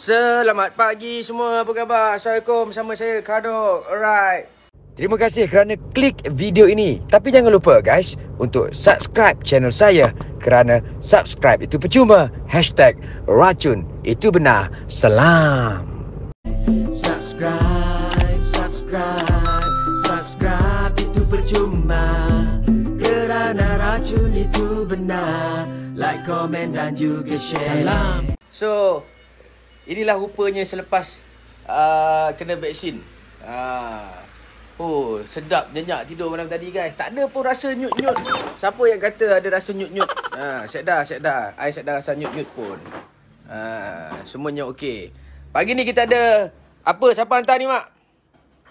Selamat pagi semua. Apa khabar? Assalamualaikum. Sama saya Kadok. Alright. Terima kasih kerana klik video ini. Tapi jangan lupa guys untuk subscribe channel saya kerana subscribe itu percuma. Hashtag racun itu benar. Salam. Subscribe, subscribe, subscribe itu percuma. Kerana racun itu benar. Like, komen dan juga share. Salam. So, Inilah rupanya selepas uh, kena vaksin. Uh, oh, sedap nyenyak tidur malam tadi guys. Tak ada pun rasa nyut-nyut. Siapa yang kata ada rasa nyut-nyut? Ha, uh, set dah, set dah. Ai set dah rasa nyut-nyut pun. Uh, semuanya okey. Pagi ni kita ada apa? Siapa hantar ni, Mak?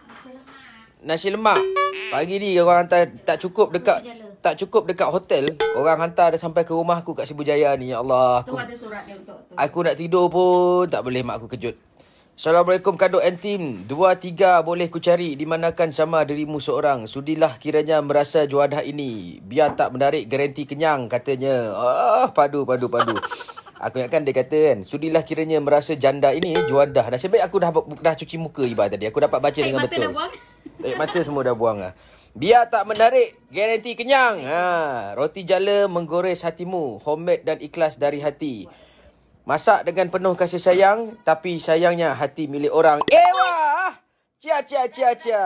Nasi lemak. Nasi lemak. Pagi ni korang hantar tak cukup dekat. Nasi tak cukup dekat hotel Orang hantar dah sampai ke rumah aku kat Sibu Jaya ni Ya Allah aku, Tu ada surat dia untuk tu Aku nak tidur pun tak boleh mak aku kejut Assalamualaikum kaduk and team Dua tiga boleh ku cari Dimanakan sama dirimu seorang Sudilah kiranya merasa juadah ini Biar tak menarik garanti kenyang katanya Ah padu padu padu Aku ingatkan dia kata kan Sudilah kiranya merasa janda ini juadah Nasib baik aku dah, dah cuci muka Iba tadi Aku dapat baca Taik dengan betul Tak mata semua dah buang lah Biar tak menarik, garanti kenyang. Ha, roti jala menggores hatimu, homemade dan ikhlas dari hati. Masak dengan penuh kasih sayang, tapi sayangnya hati milik orang. Ewa! Eh, cia, cia, cia, cia.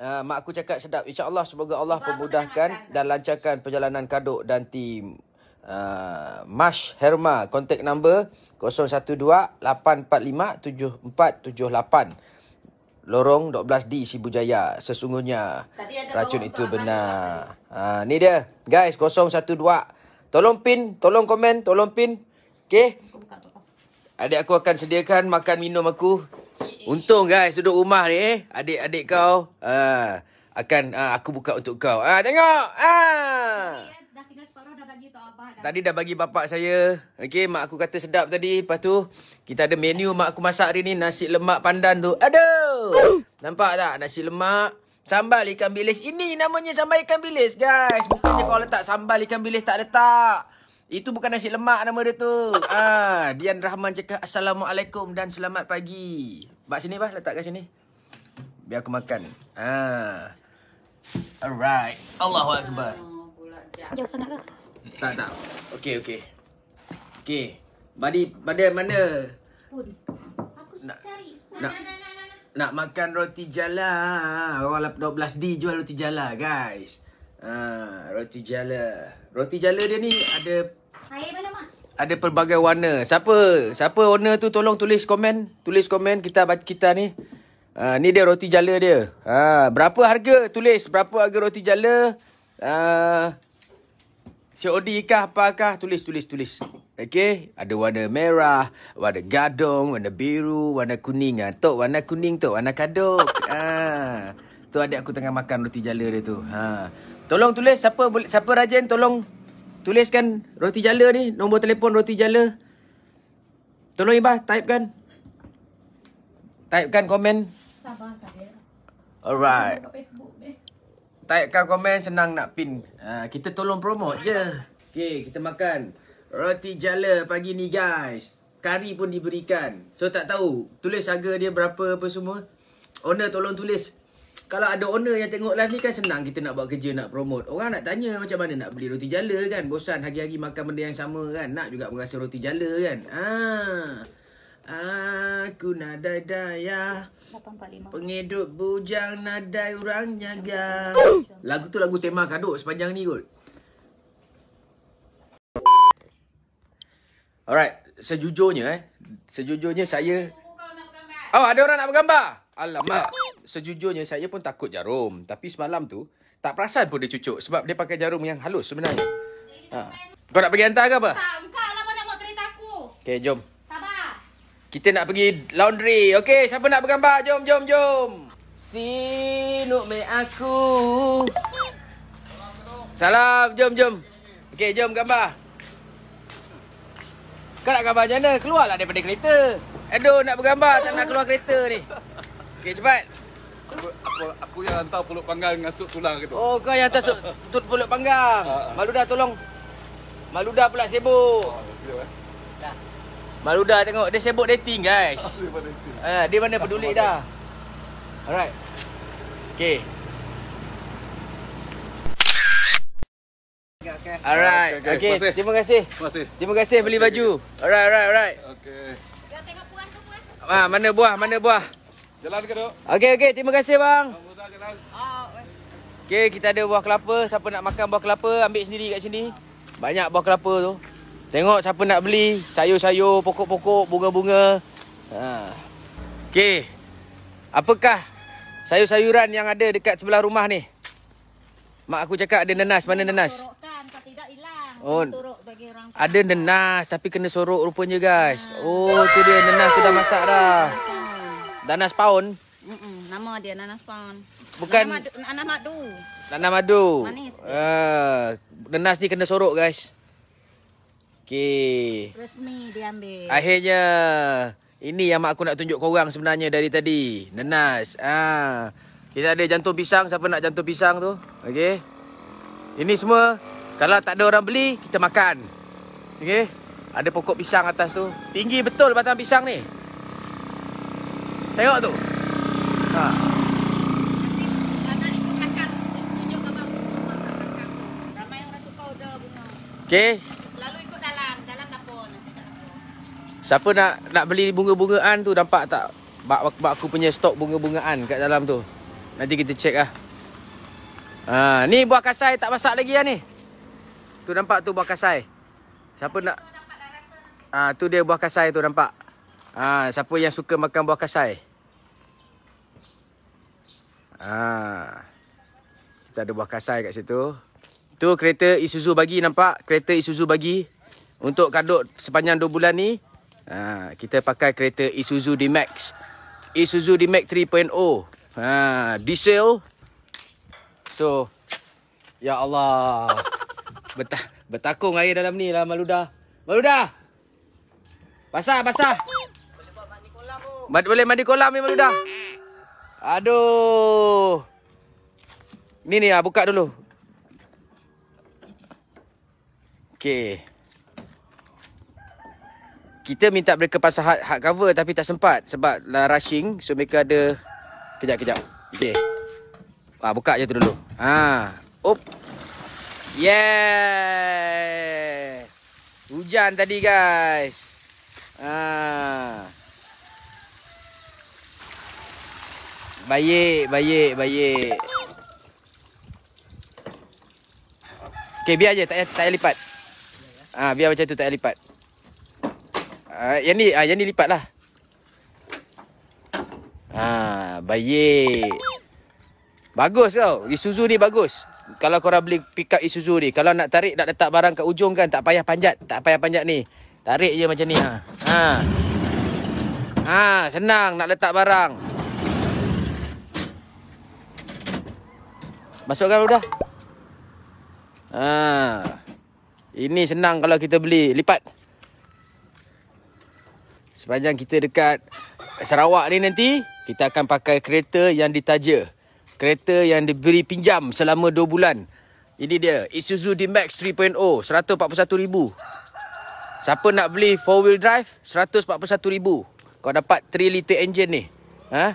Uh, mak aku cakap sedap. InsyaAllah semoga Allah pemudahkan dan lancarkan perjalanan kaduk dan tim. Uh, Mash Herma, contact number 012-845-7478 lorong 12D Sibujaya sesungguhnya racun itu benar. Ha ni dia guys 012. Tolong pin, tolong komen, tolong pin. Okay? Adik aku akan sediakan makan minum aku. Untung guys duduk rumah ni eh. Adik-adik kau uh, akan uh, aku buka untuk kau. uh, tengok. Ah. Uh. Tadi dah bagi bapak saya. Okey, mak aku kata sedap tadi. Lepas tu, kita ada menu mak aku masak hari ni. Nasi lemak pandan tu. Aduh! Nampak tak? Nasi lemak. Sambal ikan bilis. Ini namanya sambal ikan bilis, guys. Bukannya kau letak sambal ikan bilis tak letak. Itu bukan nasi lemak nama dia tu. ah, Dian Rahman cakap Assalamualaikum dan selamat pagi. Bak sini bah, letak kat sini. Biar aku makan. Ah. Alright. Allahu Akbar. Oh, Jauh sangat ke? Tak tak. Okey okey. Okey. Badi pada mana? Spoon. Aku nak, cari spoon. Nak, nah, nah, nah, nah. nak makan roti jala. Wala 12 D jual roti jala, guys. Ha, roti jala. Roti jala dia ni ada Saya mana mak? Ada pelbagai warna. Siapa? Siapa owner tu tolong tulis komen. Tulis komen kita kita ni. Ha, ni dia roti jala dia. Ha, berapa harga? Tulis berapa harga roti jala. Ha, COD kah apakah? Tulis, tulis, tulis. Okay, ada warna merah, warna gadong, warna biru, warna kuning. Ah. Tok, warna kuning tu warna kaduk. ha. Ah. Tu adik aku tengah makan roti jala dia tu. Ha. Tolong tulis, siapa boleh, siapa rajin tolong tuliskan roti jala ni, nombor telefon roti jala. Tolong Ibah, typekan. Typekan komen. Sabar, tak Alright taipkan komen senang nak pin. Uh, kita tolong promote je. Okay, kita makan roti jala pagi ni guys. Kari pun diberikan. So tak tahu tulis harga dia berapa apa semua. Owner tolong tulis. Kalau ada owner yang tengok live ni kan senang kita nak buat kerja nak promote. Orang nak tanya macam mana nak beli roti jala kan. Bosan hari-hari makan benda yang sama kan. Nak juga berasa roti jala kan. Haa. Aku nadai daya. 845. Pengedut bujang nadai orang nyaga. lagu tu lagu tema kaduk sepanjang ni kot. Alright, sejujurnya eh. Sejujurnya saya... Oh, ada orang nak bergambar? Alamak. Sejujurnya saya pun takut jarum. Tapi semalam tu, tak perasan pun dia cucuk. Sebab dia pakai jarum yang halus sebenarnya. Ha. Kau nak pergi hantar ke apa? Tak, engkau lah nak buat kereta aku. Okay, jom. Kita nak pergi laundry. Okey, siapa nak bergambar? Jom, jom, jom. Si Sinu me aku. Salam, jom, jom. Okey, jom gambar. Kau nak gambar macam Keluarlah daripada kereta. Aduh, nak bergambar tak nak keluar kereta ni. Okey, cepat. Aku, aku, yang hantar pulut panggang dengan sup tulang ke tu. Oh, kau yang hantar sup pulut panggang. Ah, ah. Maluda tolong. Maluda pula sibuk. Oh, eh dah tengok dia sibuk dating guys. Ah, dia mana peduli dah. Alright. Okay. Okay. Alright. Okay, okay. okay. Terima kasih. Terima kasih. Terima kasih okay. beli baju. Alright, alright, alright. Okay. Dah tengok puan tu puan. Ah, mana buah? Mana buah? Jalan ke dok? Okay, okay. Terima kasih bang. Okay, kita ada buah kelapa. Siapa nak makan buah kelapa, ambil sendiri kat sini. Banyak buah kelapa tu. Tengok siapa nak beli sayur-sayur, pokok-pokok, bunga-bunga. Ha. Okey. Apakah sayur-sayuran yang ada dekat sebelah rumah ni? Mak aku cakap ada nenas. Mana nenas? Oh. Ada nenas tapi kena sorok rupanya guys. Ha. Oh, tu dia nenas tu dah masak dah. Danas paun? Nama dia nanas paun. Bukan nanas madu. Nanas madu. Manis. Uh, nenas ni kena sorok guys. Okey. Resmi diambil. Akhirnya ini yang mak aku nak tunjuk korang sebenarnya dari tadi. Nenas. Ha. Kita ada jantung pisang. Siapa nak jantung pisang tu? Okey. Ini semua kalau tak ada orang beli, kita makan. Okey. Ada pokok pisang atas tu. Tinggi betul batang pisang ni. Tengok tu. Ha. Okay. Siapa nak nak beli bunga-bungaan tu dapat tak? Bak, bak, aku punya stok bunga-bungaan kat dalam tu. Nanti kita check lah. Ha, ni buah kasai tak masak lagi lah ni. Tu nampak tu buah kasai. Siapa nak... Ah ha, tu dia buah kasai tu nampak. Ha, siapa yang suka makan buah kasai? Ah. Ha, kita ada buah kasai kat situ. Tu kereta Isuzu bagi nampak, kereta Isuzu bagi untuk kadut sepanjang 2 bulan ni. Ha, kita pakai kereta Isuzu D-Max. Isuzu D-Max 3.0. Ha, diesel. So, ya Allah. Bet bertakung air dalam ni lah Maluda. Maluda! Basah, basah. Boleh mandi kolam, Boleh mandi kolam ni Maluda. Aduh. Ni ni lah, buka dulu. Okay kita minta mereka pasal hard, hard cover tapi tak sempat sebab lah rushing so mereka ada kejap kejap okey ha, ah, buka je tu dulu ha op yeah hujan tadi guys ha baik baik baik okey biar je tak payah, tak lipat ha biar macam tu tak payah lipat uh, yang ni uh, yang ni lipat lah. Ha, ah, baik. Bagus kau. Isuzu ni bagus. Kalau korang beli pick up Isuzu ni. Kalau nak tarik, nak letak barang kat ujung kan. Tak payah panjat. Tak payah panjat ni. Tarik je macam ni. Ha. Ha. ha senang nak letak barang. Masukkan sudah. Ha. Ini senang kalau kita beli. Lipat. Sepanjang kita dekat Sarawak ni nanti, kita akan pakai kereta yang ditaja. Kereta yang diberi pinjam selama 2 bulan. Ini dia, Isuzu D-Max 3.0, RM141,000. Siapa nak beli 4-wheel drive, RM141,000. Kau dapat 3 liter engine ni. Ha?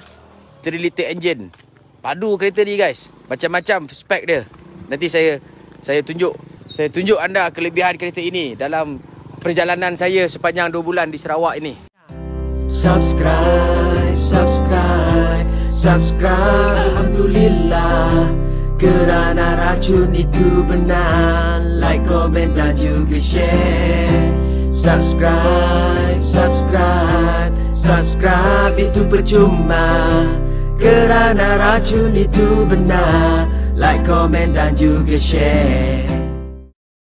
3 liter engine. Padu kereta ni guys. Macam-macam spek dia. Nanti saya saya tunjuk. Saya tunjuk anda kelebihan kereta ini dalam perjalanan saya sepanjang 2 bulan di Sarawak ini subscribe, subscribe, subscribe. Alhamdulillah, kerana racun itu benar. Like, komen dan juga share. Subscribe, subscribe, subscribe itu percuma. Kerana racun itu benar. Like, komen dan juga share.